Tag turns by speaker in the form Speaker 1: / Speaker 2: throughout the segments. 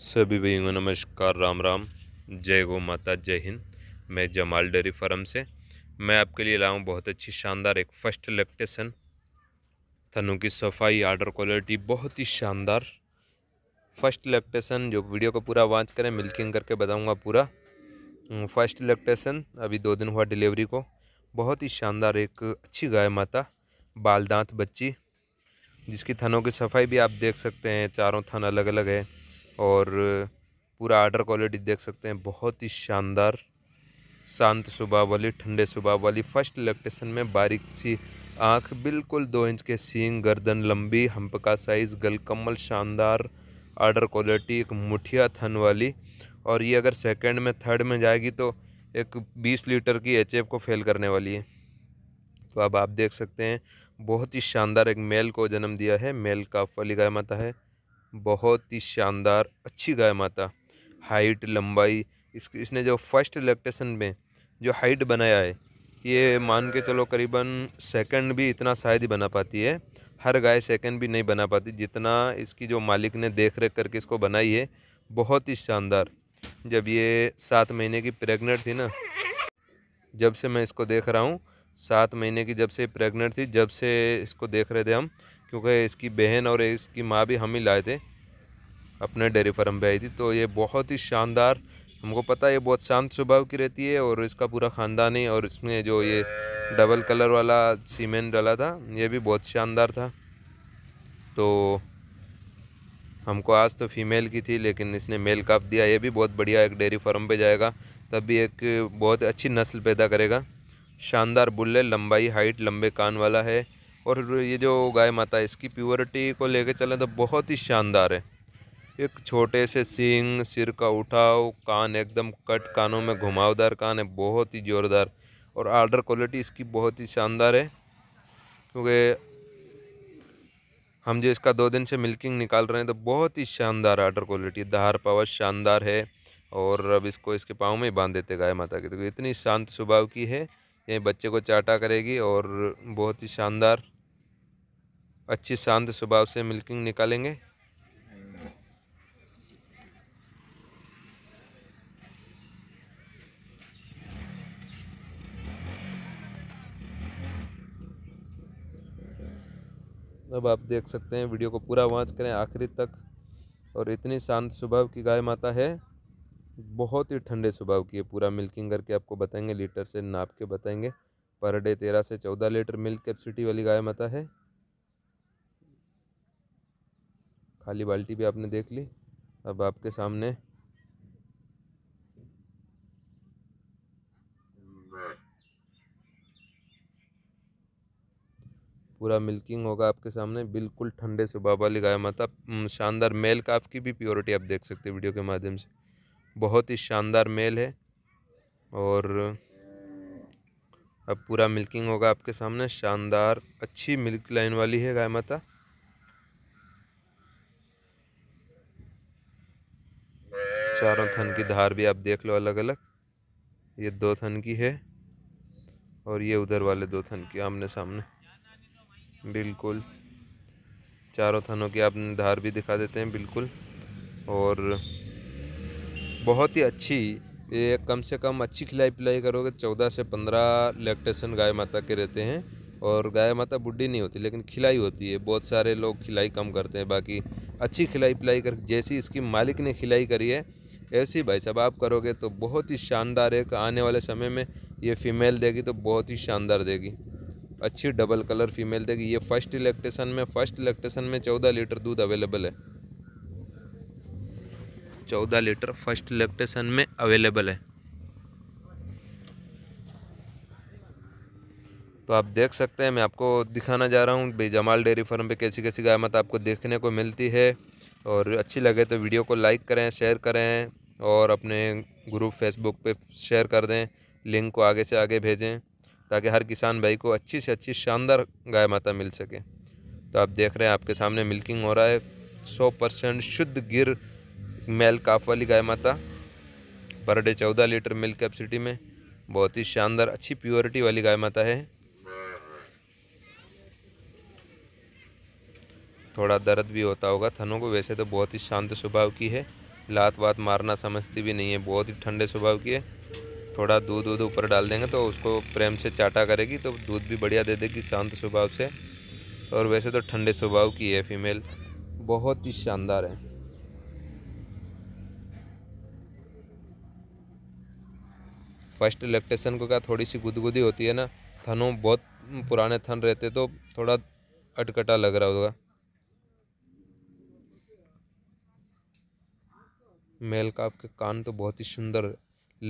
Speaker 1: सभी भाइयों को नमस्कार राम राम जय गो माता जय हिंद मैं जमाल डेरी फार्म से मैं आपके लिए लाऊं बहुत अच्छी शानदार एक फर्स्ट लेप्टेसन थनों की सफाई आर्डर क्वालिटी बहुत ही शानदार फर्स्ट लेप्टेसन जो वीडियो को पूरा वॉच करें मिल्किंग करके बताऊंगा पूरा फर्स्ट लेप्टेसन अभी दो दिन हुआ डिलीवरी को बहुत ही शानदार एक अच्छी गाय माता बाल दांत बच्ची जिसकी थनों की सफाई भी आप देख सकते हैं चारों थन अलग अलग है और पूरा आर्डर क्वालिटी देख सकते हैं बहुत ही शानदार शांत सुबह वाली ठंडे सुबह वाली फर्स्ट इलेक्टेशन में बारीक सी आँख बिल्कुल दो इंच के सींग गर्दन लंबी हम्प का साइज़ गलकम्बल शानदार आर्डर क्वालिटी एक मुठिया थन वाली और ये अगर सेकंड में थर्ड में जाएगी तो एक 20 लीटर की एच को फेल करने वाली है तो अब आप देख सकते हैं बहुत ही शानदार एक मेल को जन्म दिया है मेल का फलिका माता है बहुत ही शानदार अच्छी गाय माता हाइट लंबाई इस इसने जो फर्स्ट लैक्टेशन में जो हाइट बनाया है ये मान के चलो करीबन सेकंड भी इतना शायद ही बना पाती है हर गाय सेकंड भी नहीं बना पाती जितना इसकी जो मालिक ने देख रेख करके इसको बनाई है बहुत ही शानदार जब ये सात महीने की प्रेग्नेंट थी ना जब से मैं इसको देख रहा हूँ सात महीने की जब से प्रेग्नेंट थी जब से इसको देख रहे थे हम क्योंकि इसकी बहन और इसकी माँ भी हम ही लाए थे अपने डेयरी फार्म पर आई थी तो ये बहुत ही शानदार हमको पता है ये बहुत शांत स्वभाव की रहती है और इसका पूरा ख़ानदान ही और इसमें जो ये डबल कलर वाला सीमेंट डाला था ये भी बहुत शानदार था तो हमको आज तो फीमेल की थी लेकिन इसने मेल काप दिया ये भी बहुत बढ़िया एक डेयरी फार्म पे जाएगा तब भी एक बहुत अच्छी नस्ल पैदा करेगा शानदार बुल्ले लंबाई हाइट लंबे कान वाला है और ये जो गाय माता है इसकी प्योरिटी को लेकर चलें तो बहुत ही शानदार है एक छोटे से सींग सिर का उठाव कान एकदम कट कानों में घुमावदार कान है बहुत ही ज़ोरदार और आर्डर क्वालिटी इसकी बहुत ही शानदार है क्योंकि हम जो इसका दो दिन से मिल्किंग निकाल रहे हैं तो बहुत ही शानदार आर्डर क्वालिटी दहार पावर शानदार है और अब इसको इसके पाँव में ही बांध देते गाय माता के तो इतनी शांत स्वभाव की है ये बच्चे को चाटा करेगी और बहुत ही शानदार अच्छी शांत स्वभाव से मिल्किंग निकालेंगे अब आप देख सकते हैं वीडियो को पूरा वॉच करें आखिरी तक और इतनी शांत स्वभाव की गाय माता है बहुत ही ठंडे स्वभाव की है पूरा मिल्किंग करके आपको बताएंगे लीटर से नाप के बताएंगे पर डे तेरह से चौदह लीटर मिल्क कैपेसिटी वाली गाय माता है खाली बाल्टी भी आपने देख ली अब आपके सामने पूरा मिल्किंग होगा आपके सामने बिल्कुल ठंडे स्वभाव वाली गाय माता शानदार मेल काफ की भी प्योरिटी आप देख सकते हैं वीडियो के माध्यम से बहुत ही शानदार मेल है और अब पूरा मिल्किंग होगा आपके सामने शानदार अच्छी मिल्क लाइन वाली है गाय माता चारों थन की धार भी आप देख लो अलग अलग ये दो थन की है और ये उधर वाले दो थन की आमने सामने बिल्कुल चारों थनों की आपने धार भी दिखा देते हैं बिल्कुल और बहुत ही अच्छी ये कम से कम अच्छी खिलाई पिलाई करोगे चौदह से पंद्रह लैक्टेशन गाय माता के रहते हैं और गाय माता बुढ़ी नहीं होती लेकिन खिलाई होती है बहुत सारे लोग खिलाई कम करते हैं बाकी अच्छी खिलाई पिलाई कर जैसी इसकी मालिक ने खिलाई करी है ऐसी भाई साहब आप करोगे तो बहुत ही शानदार एक आने वाले समय में ये फीमेल देगी तो बहुत ही शानदार देगी अच्छी डबल कलर फीमेल देगी ये फर्स्ट इलेक्ट्रेशन में फर्स्ट इलेक्ट्रेशन में चौदह लीटर दूध अवेलेबल है चौदह लीटर फर्स्ट लेप्टेशन में अवेलेबल है तो आप देख सकते हैं मैं आपको दिखाना जा रहा हूँ भाई जमाल डेयरी फार्म पे कैसी कैसी गाय मत आपको देखने को मिलती है और अच्छी लगे तो वीडियो को लाइक करें शेयर करें और अपने ग्रुप फेसबुक पे शेयर कर दें लिंक को आगे से आगे भेजें ताकि हर किसान भाई को अच्छी से अच्छी शानदार गाय माता मिल सके तो आप देख रहे हैं आपके सामने मिल्किंग हो रहा है सौ परसेंट शुद्ध गिर मेल काफ वाली गाय माता पर डे चौदह लीटर मिल्क कैपेसिटी में बहुत ही शानदार अच्छी प्योरिटी वाली गाय माता है थोड़ा दर्द भी होता होगा थनों को वैसे तो बहुत ही शांत स्वभाव की है लात वात मारना समझती भी नहीं है बहुत ही ठंडे स्वभाव की है थोड़ा दूध दूध ऊपर डाल देंगे तो उसको प्रेम से चाटा करेगी तो दूध भी बढ़िया दे देगी शांत स्वभाव से और वैसे तो ठंडे स्वभाव की है फीमेल बहुत ही शानदार है फर्स्ट इलेक्ट्रेशन को क्या थोड़ी सी गुदगुदी होती है ना थनों बहुत पुराने थन रहते तो थोड़ा अटकटा लग रहा होगा मेल काफ के कान तो बहुत ही सुंदर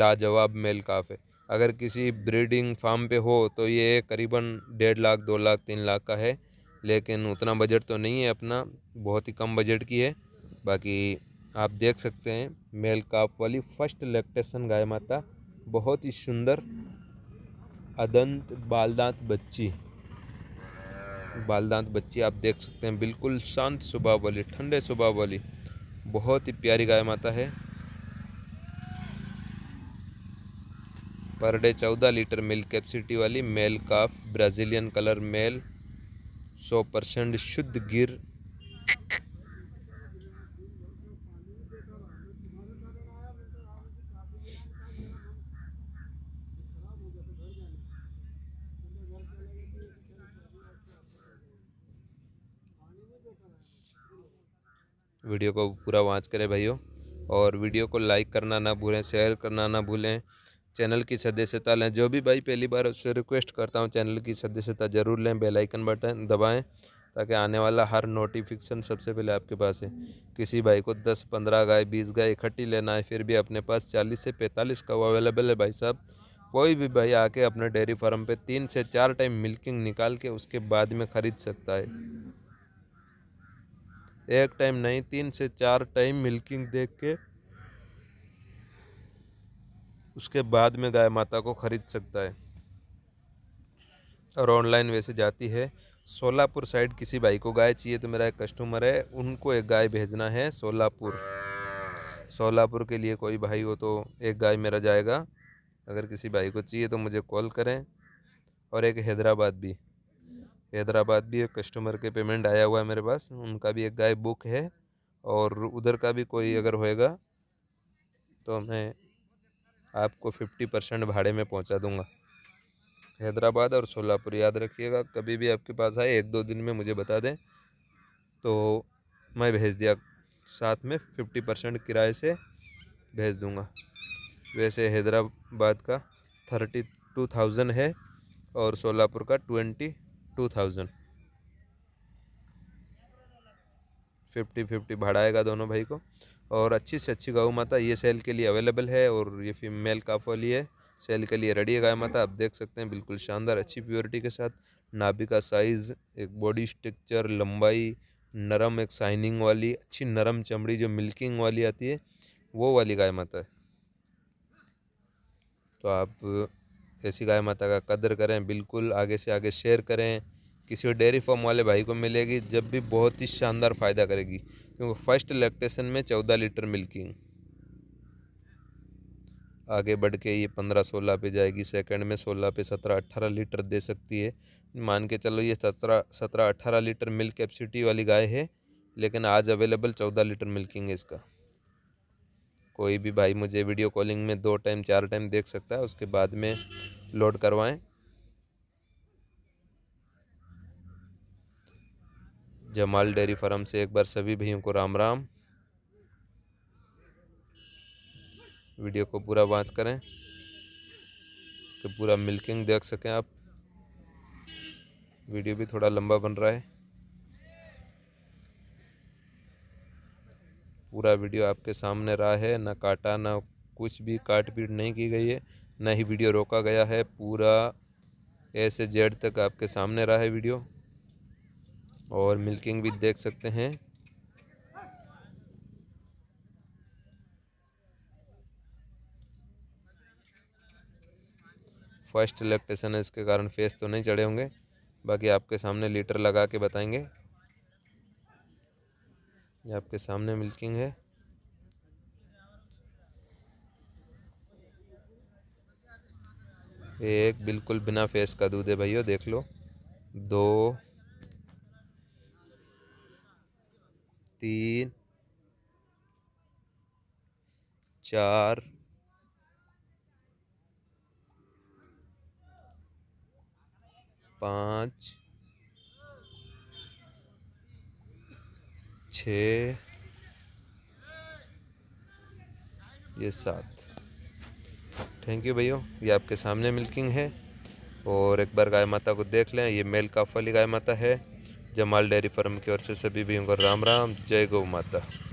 Speaker 1: लाजवाब मेल काफ है अगर किसी ब्रीडिंग फार्म पे हो तो ये करीबन डेढ़ लाख दो लाख तीन लाख का है लेकिन उतना बजट तो नहीं है अपना बहुत ही कम बजट की है बाकी आप देख सकते हैं मेल काफ वाली फर्स्ट लैक्टेशन गाय माता बहुत ही सुंदर अदंत बालदांत बच्ची बालदांत बच्ची आप देख सकते हैं बिल्कुल शांत स्वभाव वाली ठंडे स्वभाव वाली बहुत ही प्यारी गाय माता है पर डे चौदह लीटर मिल्क कैपेसिटी वाली male calf Brazilian colour male सौ परसेंट शुद्ध गिर वीडियो को पूरा वॉच करें भाइयों और वीडियो को लाइक करना ना भूलें शेयर करना ना भूलें चैनल की सदस्यता लें जो भी भाई पहली बार उससे रिक्वेस्ट करता हूँ चैनल की सदस्यता ज़रूर लें बेलाइकन बटन दबाएँ ताकि आने वाला हर नोटिफिकेशन सबसे पहले आपके पास है किसी भाई को दस पंद्रह गाय बीस गाय इकट्ठी लेना है फिर भी अपने पास चालीस से पैंतालीस का अवेलेबल है भाई साहब कोई भी भाई आके अपने डेयरी फार्म पे तीन से चार टाइम मिल्किंग निकाल के उसके बाद में ख़रीद सकता है एक टाइम नहीं तीन से चार टाइम मिल्किंग देख के उसके बाद में गाय माता को ख़रीद सकता है और ऑनलाइन वैसे जाती है सोलापुर साइड किसी भाई को गाय चाहिए तो मेरा एक कस्टमर है उनको एक गाय भेजना है सोलापुर सोलापुर के लिए कोई भाई हो तो एक गाय मेरा जाएगा अगर किसी भाई को चाहिए तो मुझे कॉल करें और एक हैदराबाद भी हैदराबाद भी एक कस्टमर के पेमेंट आया हुआ है मेरे पास उनका भी एक गाय बुक है और उधर का भी कोई अगर होएगा तो मैं आपको फिफ्टी परसेंट भाड़े में पहुंचा दूंगा हैदराबाद और सोलापुर याद रखिएगा कभी भी आपके पास आए एक दो दिन में मुझे बता दें तो मैं भेज दिया साथ में फिफ्टी परसेंट किराए से भेज दूंगा वैसे हैदराबाद का थर्टी टू थाउजेंड है और सोलापुर का twenty two thousand fifty fifty भाड़ा दोनों भाई को और अच्छी से अच्छी गऊ माता ये सेल के लिए अवेलेबल है और ये फीमेल काफ वाली है सेल के लिए रेडी है गाय माता आप देख सकते हैं बिल्कुल शानदार अच्छी प्योरिटी के साथ नाभि का साइज़ एक बॉडी स्ट्रक्चर लंबाई नरम एक शाइनिंग वाली अच्छी नरम चमड़ी जो मिल्किंग वाली आती है वो वाली गाय माता है तो आप ऐसी गाय माता का कदर करें बिल्कुल आगे से आगे शेयर करें किसी डेयरी फार्म वाले भाई को मिलेगी जब भी बहुत ही शानदार फ़ायदा करेगी क्योंकि फर्स्ट लैक्टेशन में चौदह लीटर मिल्किंग आगे बढ़ के ये पंद्रह सोलह पे जाएगी सेकंड में सोलह पे सत्रह अट्ठारह लीटर दे सकती है मान के चलो ये सत्रह सत्रह अट्ठारह लीटर मिल्क कैपेसिटी वाली गाय है लेकिन आज अवेलेबल चौदह लीटर मिल्किंग है इसका कोई भी भाई मुझे वीडियो कॉलिंग में दो टाइम चार टाइम देख सकता है उसके बाद में लोड करवाएं जमाल डेयरी फार्म से एक बार सभी भाइयों को राम राम वीडियो को पूरा वाच करें कि पूरा मिल्किंग देख सकें आप वीडियो भी थोड़ा लंबा बन रहा है पूरा वीडियो आपके सामने रहा है ना काटा ना कुछ भी काट पीट नहीं की गई है ना ही वीडियो रोका गया है पूरा ए से जेड तक आपके सामने रहा है वीडियो और मिल्किंग भी देख सकते हैं फर्स्ट इलेक्टेशन है इसके कारण फेस तो नहीं चढ़े होंगे बाकी आपके सामने लीटर लगा के बताएंगे ये आपके सामने मिल्किंग है एक बिल्कुल बिना फेस का दूध है भैया देख लो दो तीन चार पाँच छ ये सात थैंक यू भैया ये आपके सामने मिल्किंग है और एक बार गाय माता को देख लें ये मेल काफ वाली गाय माता है जमाल डेयरी फार्म की ओर से सभी भी को राम राम जय गौ माता